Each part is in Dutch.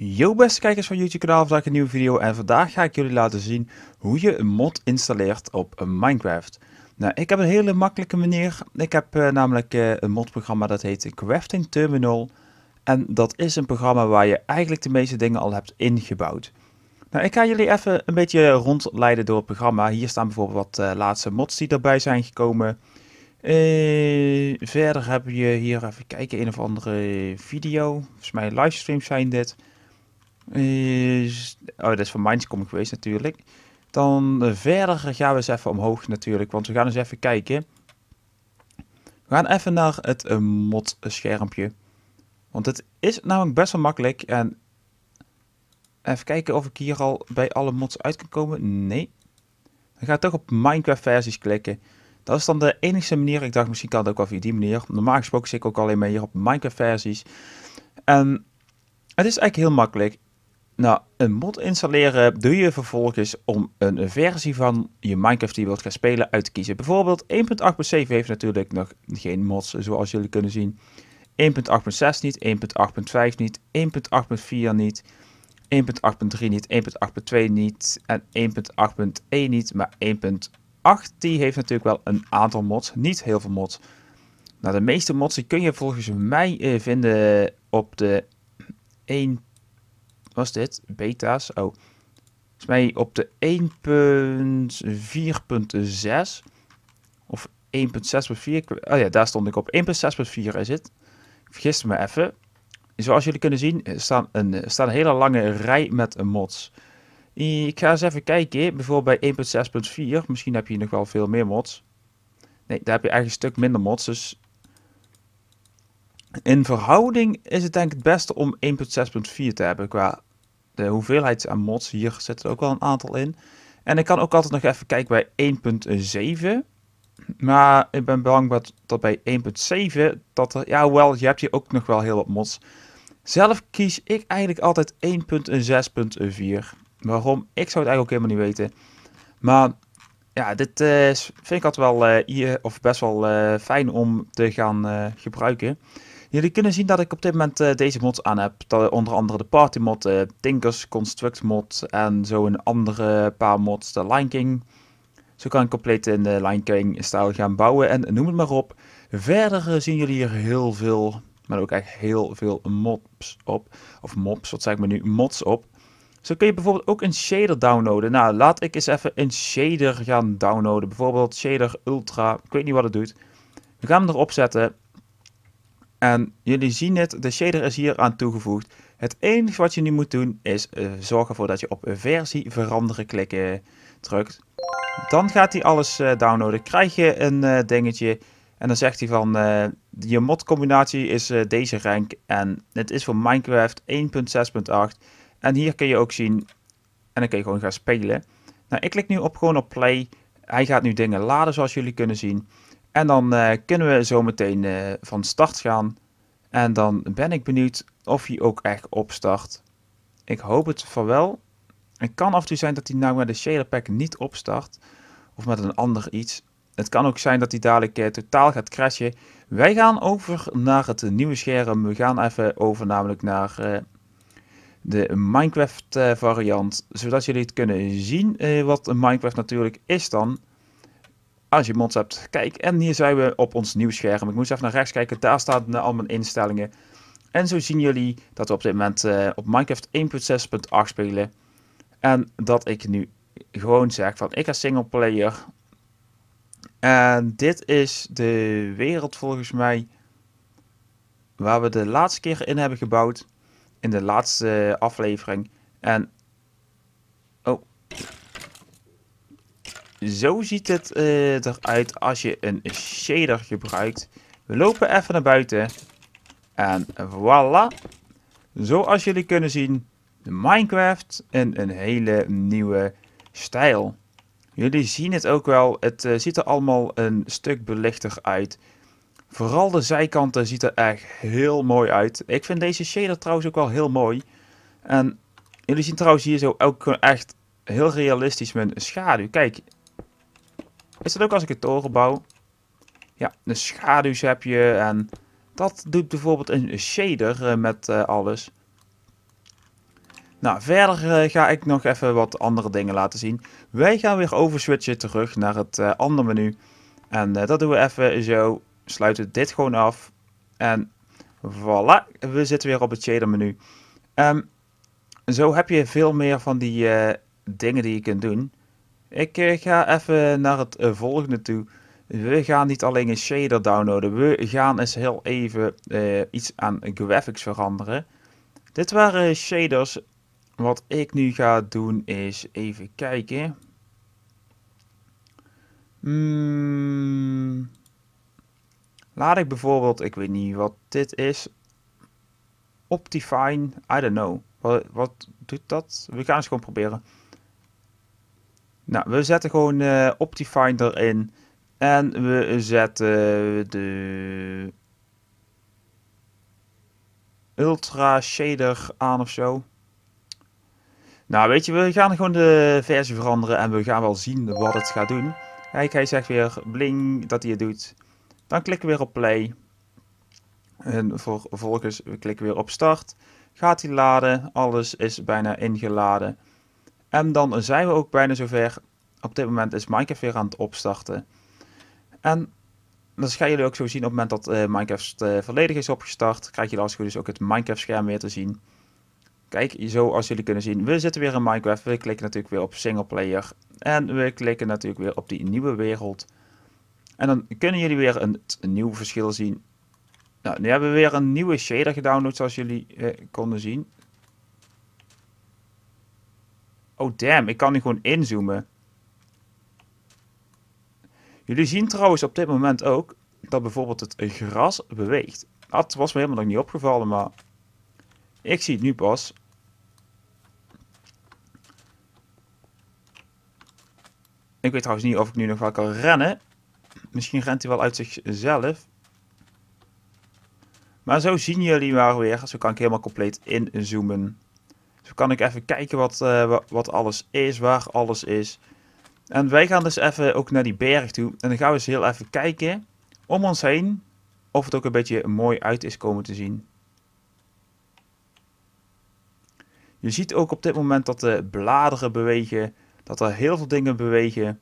Yo beste kijkers van YouTube kanaal, vandaag een nieuwe video en vandaag ga ik jullie laten zien hoe je een mod installeert op Minecraft. Nou, ik heb een hele makkelijke manier. Ik heb eh, namelijk eh, een modprogramma dat heet Crafting Terminal. En dat is een programma waar je eigenlijk de meeste dingen al hebt ingebouwd. Nou, ik ga jullie even een beetje rondleiden door het programma. Hier staan bijvoorbeeld wat eh, laatste mods die erbij zijn gekomen. verder heb je hier even kijken, een of andere video. Volgens mij livestreams zijn dit oh, dat is van Mindscom geweest natuurlijk. Dan eh, verder gaan we eens even omhoog natuurlijk, want we gaan eens even kijken. We gaan even naar het uh, mod-schermpje. Want het is namelijk best wel makkelijk. En even kijken of ik hier al bij alle mods uit kan komen. Nee. Dan ga ik toch op Minecraft versies klikken. Dat is dan de enige manier. Ik dacht misschien kan het ook wel via die manier. Normaal gesproken zit ik ook alleen maar hier op Minecraft versies. En het is eigenlijk heel makkelijk. Nou, een mod installeren doe je vervolgens om een versie van je Minecraft die je wilt gaan spelen uit te kiezen. Bijvoorbeeld 1.8.7 heeft natuurlijk nog geen mods zoals jullie kunnen zien. 1.8.6 niet, 1.8.5 niet, 1.8.4 niet, 1.8.3 niet, 1.8.2 niet en 1.8.1 niet. Maar 1.8 die heeft natuurlijk wel een aantal mods, niet heel veel mods. Nou, de meeste mods kun je volgens mij eh, vinden op de 1 was dit? Beta's. Oh. Volgens mij op de 1.4.6 of 1.6.4. Oh ja, daar stond ik op. 1.6.4 is het. Vergist me even. Zoals jullie kunnen zien, staan een, staan een hele lange rij met mods. Ik ga eens even kijken. Bijvoorbeeld bij 1.6.4. Misschien heb je nog wel veel meer mods. Nee, daar heb je eigenlijk een stuk minder mods. Dus in verhouding is het denk ik het beste om 1.6.4 te hebben qua de hoeveelheid aan mods. Hier zit er ook wel een aantal in. En ik kan ook altijd nog even kijken bij 1.7. Maar ik ben bang dat, dat bij 1.7 dat er... Ja, wel, je hebt hier ook nog wel heel wat mods. Zelf kies ik eigenlijk altijd 1.6.4. Waarom? Ik zou het eigenlijk ook helemaal niet weten. Maar ja, dit eh, vind ik altijd wel eh, hier, of best wel eh, fijn om te gaan gebruiken. Jullie kunnen zien dat ik op dit moment eh, deze mods aan heb. Dat, onder andere de Party mod, eh, Tinkers Construct mod en zo een andere paar mods, de Lion King. Zo kan ik compleet in de Lion King stijl gaan bouwen en noem het maar op. Verder eh, zien jullie hier heel veel, maar ook echt heel veel mods op. Of mobs, wat zeg ik maar nu, mods op. Zo kun je bijvoorbeeld ook een shader downloaden. Nou, laat ik eens even een shader gaan downloaden. Bijvoorbeeld shader ultra, ik weet niet wat het doet. We gaan hem erop zetten en jullie zien het, de shader is hier aan toegevoegd. Het enige wat je nu moet doen is eh, zorgen ervoor dat je op versie veranderen klikken drukt. Dan gaat hij alles eh, downloaden. Krijg je een eh, dingetje en dan zegt hij van je modcombinatie is deze rank en het is voor Minecraft 1.6.8. En hier kun je ook zien en dan kun je gewoon gaan spelen. Nou, ik klik nu op gewoon op play. Hij gaat nu dingen laden zoals jullie kunnen zien. En dan eh, kunnen we zo meteen eh, van start gaan. En dan ben ik benieuwd of hij ook echt opstart. Ik hoop het van wel. Het kan af en toe zijn dat hij nou met de shader pack niet opstart. Of met een ander iets. Het kan ook zijn dat hij dadelijk eh, totaal gaat crashen. Wij gaan over naar het nieuwe scherm. We gaan even over namelijk naar de Minecraft variant. Zodat jullie het kunnen zien wat Minecraft natuurlijk is dan als je mond hebt. Kijk, en hier zijn we op ons nieuw scherm. Ik moest even naar rechts kijken. Daar staan al mijn instellingen. En zo zien jullie dat we op dit moment eh, op Minecraft 1.6.8 spelen. En dat ik nu gewoon zeg van ik ga single player. En dit is de wereld volgens mij waar we de laatste keer in hebben gebouwd. In de laatste aflevering. En Zo ziet het eh, eruit als je een shader gebruikt. We lopen even naar buiten. En voilà. Zoals jullie kunnen zien, de Minecraft in een hele nieuwe stijl. Jullie zien het ook wel, het eh, ziet er allemaal een stuk belichter uit. Vooral de zijkanten ziet er echt heel mooi uit. Ik vind deze shader trouwens ook wel heel mooi. En jullie zien trouwens hier zo ook echt heel realistisch mijn schaduw. Kijk, is dat ook als ik het toren bouw? Ja, de schaduws heb je en dat doet bijvoorbeeld een shader eh, met eh, alles. Nou, verder eh, ga ik nog even wat andere dingen laten zien. Wij gaan weer overswitchen terug naar het andere menu. En dat doen we even zo. Sluiten dit gewoon af. En voilà, we zitten weer op het shader menu. Um, zo heb je veel meer van die dingen die je kunt doen. Ik eh, ga even naar het eh, volgende toe. We gaan niet alleen een shader downloaden, we gaan eens heel even eh, iets aan graphics veranderen. Dit waren shaders. Wat ik nu ga doen is even kijken. Hmm. Laat ik bijvoorbeeld, ik weet niet wat dit is. Optifine, I don't know. Wat, wat doet dat? We gaan eens gewoon proberen. Nou, we zetten gewoon uh, eh, Optifine erin. En we zetten de Ultra Shader aan of zo. Nou, weet je, we gaan gewoon de versie veranderen en we gaan wel zien wat het gaat doen. Kijk, hij zegt weer bling dat hij het doet. Dan klikken we weer op play. En vervolgens we klikken weer op start. Gaat hij laden. Alles is bijna ingeladen. En dan zijn we ook bijna zover. Op dit moment is Minecraft weer aan het opstarten. En dat gaan jullie ook zo zien op het moment dat eh, Minecraft eh, volledig is opgestart. Krijg je als goed is ook het Minecraft scherm weer te zien. Kijk, zoals jullie kunnen zien, we zitten weer in Minecraft. We klikken natuurlijk weer op singleplayer. En we klikken natuurlijk weer op die nieuwe wereld. En dan kunnen jullie weer een, nieuw verschil zien. Nou, nu hebben we weer een nieuwe shader gedownload zoals jullie eh, konden zien. Oh damn, ik kan nu gewoon inzoomen. Jullie zien trouwens op dit moment ook dat bijvoorbeeld het gras beweegt. Dat was me helemaal nog niet opgevallen, maar ik zie het nu pas. Ik weet trouwens niet of ik nu nog wel kan rennen. Misschien rent hij wel uit zichzelf. Maar zo zien jullie maar weer. Zo kan ik helemaal compleet inzoomen. Dus kan ik even kijken wat, eh, wat alles is, waar alles is. En wij gaan dus even ook naar die berg toe. En dan gaan we eens heel even kijken om ons heen of het ook een beetje mooi uit is komen te zien. Je ziet ook op dit moment dat de bladeren bewegen, dat er heel veel dingen bewegen.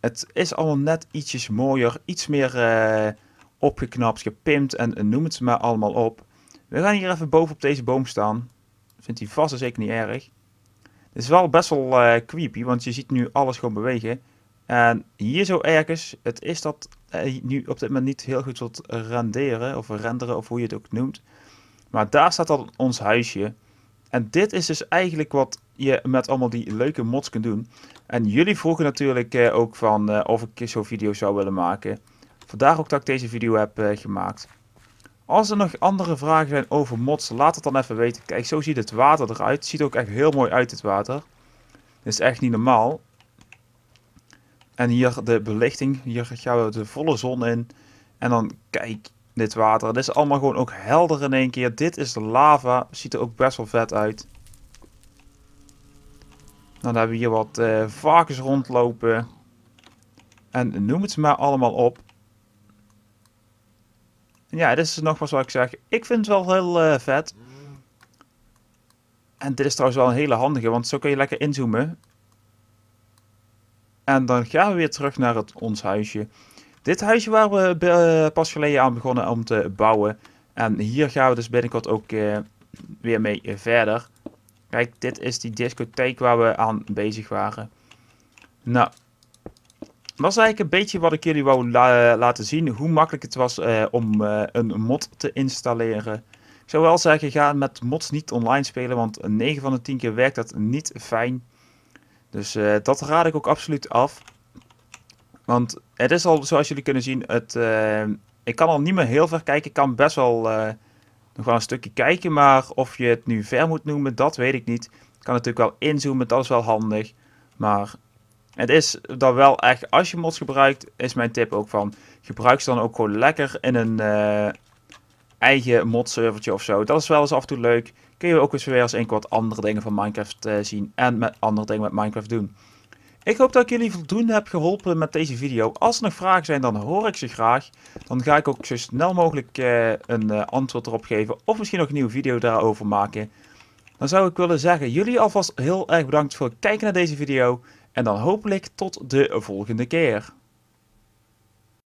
Het is allemaal net ietsjes mooier, iets meer eh, opgeknapt, gepimpt en noem het maar allemaal op. We gaan hier even boven op deze boom staan. Vindt hij vast en zeker niet erg. Het is wel best wel eh, creepy, want je ziet nu alles gewoon bewegen. En hier zo ergens, het is dat eh, nu op dit moment niet heel goed tot renderen, of renderen, of hoe je het ook noemt. Maar daar staat al ons huisje. En dit is dus eigenlijk wat je met allemaal die leuke mods kunt doen. En jullie vroegen natuurlijk eh, ook van of ik zo'n video zou willen maken. Vandaar ook dat ik deze video heb gemaakt. Als er nog andere vragen zijn over mods, laat het dan even weten. Kijk, zo ziet het water eruit. Het ziet ook echt heel mooi uit, het water. Dit is echt niet normaal. En hier de belichting. Hier gaan we de volle zon in. En dan kijk, dit water. Dit is allemaal gewoon ook helder in één keer. Dit is de lava. Ziet er ook best wel vet uit. Nou, dan hebben we hier wat uh, varkens rondlopen. En noem het ze maar allemaal op ja, dit is nogmaals wat ik zeg. Ik vind het wel heel eh, vet. En dit is trouwens wel een hele handige, want zo kun je lekker inzoomen. En dan gaan we weer terug naar het, ons huisje. Dit huisje waar we pas geleden aan begonnen om te bouwen. En hier gaan we dus binnenkort ook eh, weer mee verder. Kijk, dit is die discotheek waar we aan bezig waren. Nou, is eigenlijk een beetje wat ik jullie wou eh, laten zien. Hoe makkelijk het was eh, om eh, een mod te installeren. Ik zou wel zeggen, ga met mods niet online spelen. Want 9 van de 10 keer werkt dat niet fijn. Dus dat raad ik ook absoluut af. Want het is al, zoals jullie kunnen zien, het, ik kan al niet meer heel ver kijken. Ik kan best wel nog wel een stukje kijken. Maar of je het nu ver moet noemen, dat weet ik niet. Ik kan natuurlijk wel inzoomen, dat is wel handig. Maar het is dan wel echt, als je mods gebruikt, is mijn tip ook van, gebruik ze dan ook gewoon lekker in een uh, eigen modservertje of zo. Dat is wel eens af en toe leuk. Kun je ook eens weer eens een wat andere dingen van Minecraft eh, zien en met andere dingen met Minecraft doen. Ik hoop dat ik jullie voldoende heb geholpen met deze video. Als er nog vragen zijn, dan hoor ik ze graag. Dan ga ik ook zo snel mogelijk eh, een antwoord erop geven. Of misschien nog een nieuwe video daarover maken. Dan zou ik willen zeggen, jullie alvast heel erg bedankt voor het kijken naar deze video. En dan hopelijk tot de volgende keer.